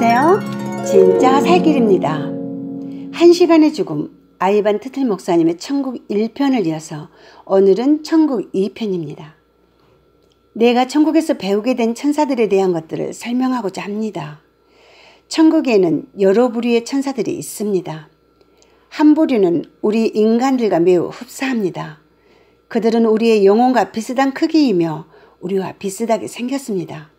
안녕하세요. 진짜 살길입니다. 한 시간의 죽음 아이반 트틀 목사님의 천국 1편을 이어서 오늘은 천국 2편입니다. 내가 천국에서 배우게 된 천사들에 대한 것들을 설명하고자 합니다. 천국에는 여러 부류의 천사들이 있습니다. 한 부류는 우리 인간들과 매우 흡사합니다. 그들은 우리의 영혼과 비슷한 크기이며 우리와 비슷하게 생겼습니다.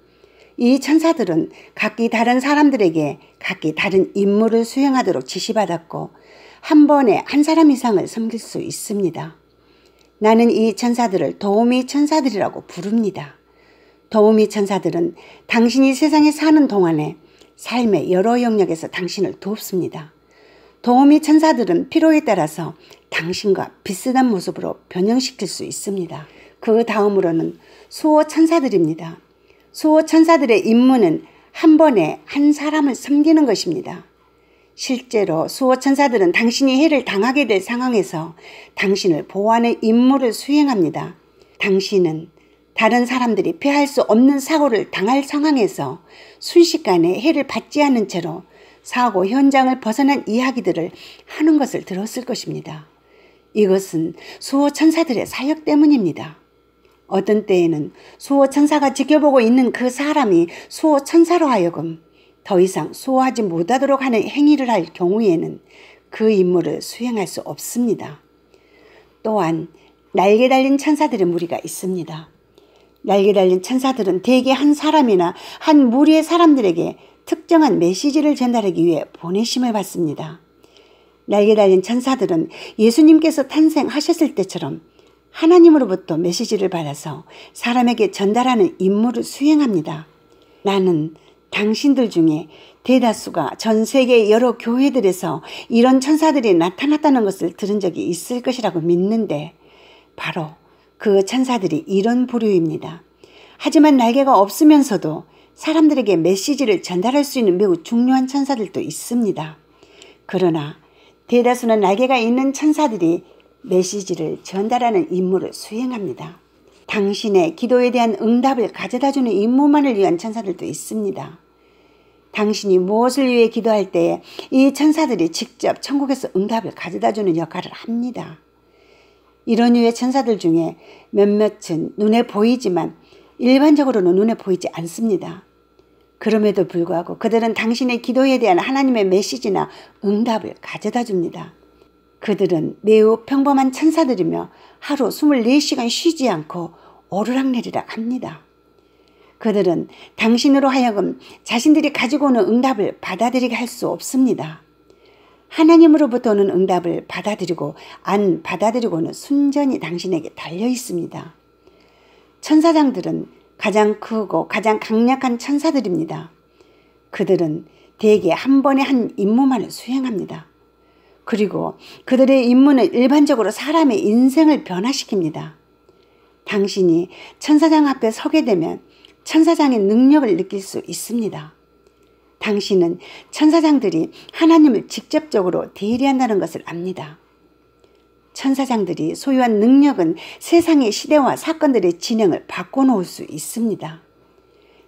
이 천사들은 각기 다른 사람들에게 각기 다른 임무를 수행하도록 지시받았고 한 번에 한 사람 이상을 섬길 수 있습니다. 나는 이 천사들을 도우미 천사들이라고 부릅니다. 도우미 천사들은 당신이 세상에 사는 동안에 삶의 여러 영역에서 당신을 돕습니다. 도우미 천사들은 필요에 따라서 당신과 비슷한 모습으로 변형시킬 수 있습니다. 그 다음으로는 수호 천사들입니다. 수호 천사들의 임무는 한 번에 한 사람을 섬기는 것입니다. 실제로 수호 천사들은 당신이 해를 당하게 될 상황에서 당신을 보호하는 임무를 수행합니다. 당신은 다른 사람들이 피할 수 없는 사고를 당할 상황에서 순식간에 해를 받지 않은 채로 사고 현장을 벗어난 이야기들을 하는 것을 들었을 것입니다. 이것은 수호 천사들의 사역 때문입니다. 어떤 때에는 수호 천사가 지켜보고 있는 그 사람이 수호 천사로 하여금 더 이상 수호하지 못하도록 하는 행위를 할 경우에는 그 임무를 수행할 수 없습니다. 또한 날개 달린 천사들의 무리가 있습니다. 날개 달린 천사들은 대개 한 사람이나 한 무리의 사람들에게 특정한 메시지를 전달하기 위해 보내심을 받습니다. 날개 달린 천사들은 예수님께서 탄생하셨을 때처럼 하나님으로부터 메시지를 받아서 사람에게 전달하는 임무를 수행합니다. 나는 당신들 중에 대다수가 전 세계 여러 교회들에서 이런 천사들이 나타났다는 것을 들은 적이 있을 것이라고 믿는데 바로 그 천사들이 이런 부류입니다. 하지만 날개가 없으면서도 사람들에게 메시지를 전달할 수 있는 매우 중요한 천사들도 있습니다. 그러나 대다수는 날개가 있는 천사들이 메시지를 전달하는 임무를 수행합니다. 당신의 기도에 대한 응답을 가져다주는 임무만을 위한 천사들도 있습니다. 당신이 무엇을 위해 기도할 때에 이 천사들이 직접 천국에서 응답을 가져다주는 역할을 합니다. 이런 유의 천사들 중에 몇몇은 눈에 보이지만 일반적으로는 눈에 보이지 않습니다. 그럼에도 불구하고 그들은 당신의 기도에 대한 하나님의 메시지나 응답을 가져다 줍니다. 그들은 매우 평범한 천사들이며 하루 24시간 쉬지 않고 오르락내리락 합니다. 그들은 당신으로 하여금 자신들이 가지고 오는 응답을 받아들이게 할 수 없습니다. 하나님으로부터 오는 응답을 받아들이고 안 받아들이고는 순전히 당신에게 달려 있습니다. 천사장들은 가장 크고 가장 강력한 천사들입니다. 그들은 대개 한 번에 한 임무만을 수행합니다. 그리고 그들의 임무는 일반적으로 사람의 인생을 변화시킵니다. 당신이 천사장 앞에 서게 되면 천사장의 능력을 느낄 수 있습니다. 당신은 천사장들이 하나님을 직접적으로 대리한다는 것을 압니다. 천사장들이 소유한 능력은 세상의 시대와 사건들의 진행을 바꿔놓을 수 있습니다.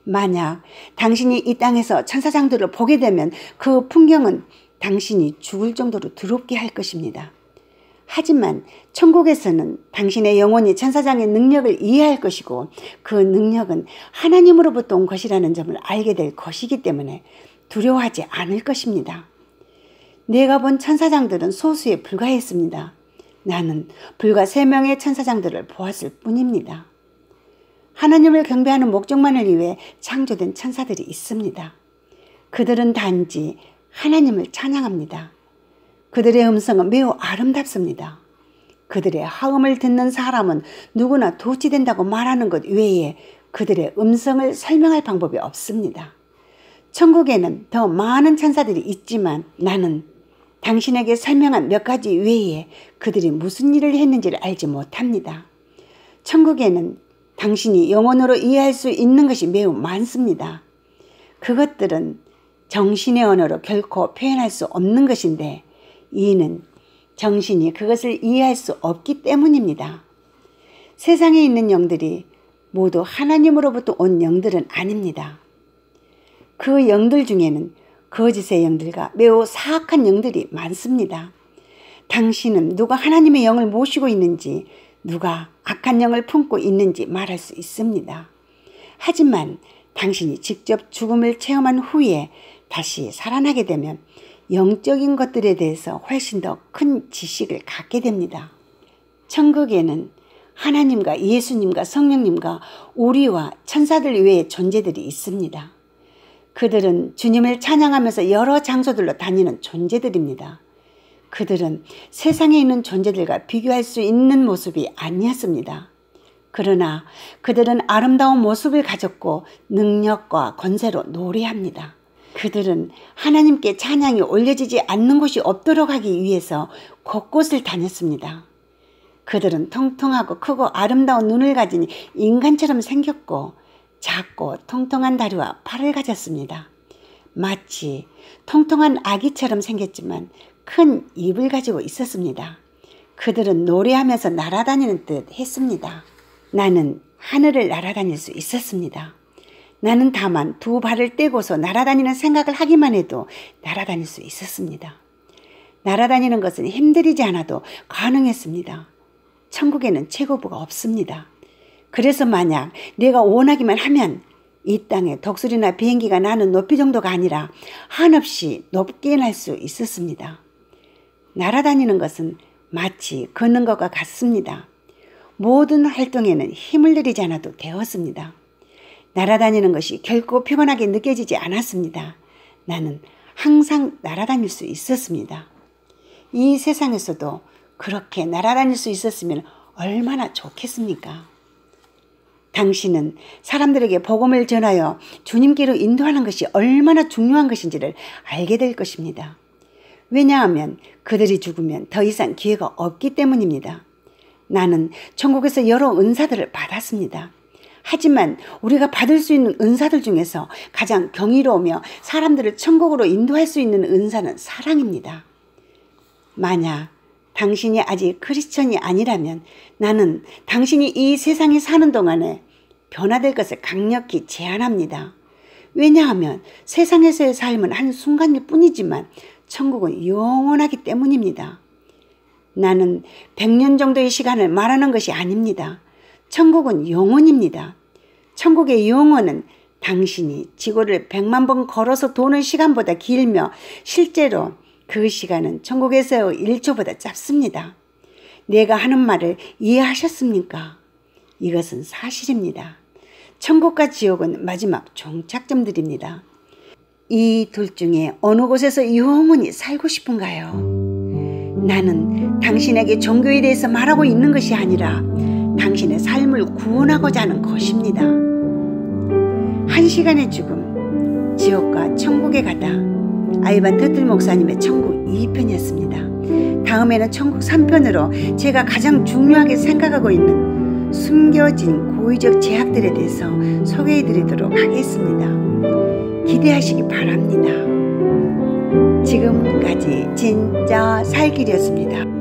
만약 당신이 이 땅에서 천사장들을 보게 되면 그 풍경은 당신이 죽을 정도로 두렵게할 것입니다. 하지만 천국에서는 당신의 영혼이 천사장의 능력을 이해할 것이고 그 능력은 하나님으로부터 온 것이라는 점을 알게 될 것이기 때문에 두려워하지 않을 것입니다. 내가 본 천사장들은 소수에 불과했습니다. 나는 불과 3명의 천사장들을 보았을 뿐입니다. 하나님을 경배하는 목적만을 위해 창조된 천사들이 있습니다. 그들은 단지 하나님을 찬양합니다. 그들의 음성은 매우 아름답습니다. 그들의 하음을 듣는 사람은 누구나 도치된다고 말하는 것 외에 그들의 음성을 설명할 방법이 없습니다. 천국에는 더 많은 천사들이 있지만 나는 당신에게 설명한 몇 가지 외에 그들이 무슨 일을 했는지를 알지 못합니다. 천국에는 당신이 영혼으로 이해할 수 있는 것이 매우 많습니다. 그것들은 정신의 언어로 결코 표현할 수 없는 것인데 이는 정신이 그것을 이해할 수 없기 때문입니다. 세상에 있는 영들이 모두 하나님으로부터 온 영들은 아닙니다. 그 영들 중에는 거짓의 영들과 매우 사악한 영들이 많습니다. 당신은 누가 하나님의 영을 모시고 있는지 누가 악한 영을 품고 있는지 말할 수 있습니다. 하지만 당신이 직접 죽음을 체험한 후에 다시 살아나게 되면 영적인 것들에 대해서 훨씬 더 큰 지식을 갖게 됩니다. 천국에는 하나님과 예수님과 성령님과 우리와 천사들 외의 존재들이 있습니다. 그들은 주님을 찬양하면서 여러 장소들로 다니는 존재들입니다. 그들은 세상에 있는 존재들과 비교할 수 있는 모습이 아니었습니다. 그러나 그들은 아름다운 모습을 가졌고 능력과 권세로 노래합니다. 그들은 하나님께 찬양이 올려지지 않는 곳이 없도록 하기 위해서 곳곳을 다녔습니다. 그들은 통통하고 크고 아름다운 눈을 가진 인간처럼 생겼고 작고 통통한 다리와 팔을 가졌습니다. 마치 통통한 아기처럼 생겼지만 큰 입을 가지고 있었습니다. 그들은 노래하면서 날아다니는 듯 했습니다. 나는 하늘을 날아다닐 수 있었습니다. 나는 다만 두 발을 떼고서 날아다니는 생각을 하기만 해도 날아다닐 수 있었습니다. 날아다니는 것은 힘들이지 않아도 가능했습니다. 천국에는 최고부가 없습니다. 그래서 만약 내가 원하기만 하면 이 땅에 독수리나 비행기가 나는 높이 정도가 아니라 한없이 높게 날 수 있었습니다. 날아다니는 것은 마치 걷는 것과 같습니다. 모든 활동에는 힘을 들이지 않아도 되었습니다. 날아다니는 것이 결코 피곤하게 느껴지지 않았습니다. 나는 항상 날아다닐 수 있었습니다. 이 세상에서도 그렇게 날아다닐 수 있었으면 얼마나 좋겠습니까? 당신은 사람들에게 복음을 전하여 주님께로 인도하는 것이 얼마나 중요한 것인지를 알게 될 것입니다. 왜냐하면 그들이 죽으면 더 이상 기회가 없기 때문입니다. 나는 천국에서 여러 은사들을 받았습니다. 하지만 우리가 받을 수 있는 은사들 중에서 가장 경이로우며 사람들을 천국으로 인도할 수 있는 은사는 사랑입니다. 만약 당신이 아직 크리스천이 아니라면 나는 당신이 이 세상에 사는 동안에 변화될 것을 강력히 제안합니다. 왜냐하면 세상에서의 삶은 한순간일 뿐이지만 천국은 영원하기 때문입니다. 나는 100년 정도의 시간을 말하는 것이 아닙니다. 천국은 영혼입니다. 천국의 영혼은 당신이 지구를 백만 번 걸어서 도는 시간보다 길며 실제로 그 시간은 천국에서의 1초보다 짧습니다. 내가 하는 말을 이해하셨습니까? 이것은 사실입니다. 천국과 지옥은 마지막 종착점들입니다. 이 둘 중에 어느 곳에서 영혼이 살고 싶은가요? 나는 당신에게 종교에 대해서 말하고 있는 것이 아니라 당신의 삶을 구원하고자 하는 것입니다. 한 시간의 죽음, 지옥과 천국에 가다. 아이반 터틀 목사님의 천국 2편이었습니다. 다음에는 천국 3편으로 제가 가장 중요하게 생각하고 있는 숨겨진 고의적 제약들에 대해서 소개해 드리도록 하겠습니다. 기대하시기 바랍니다. 지금까지 진짜 살길이었습니다.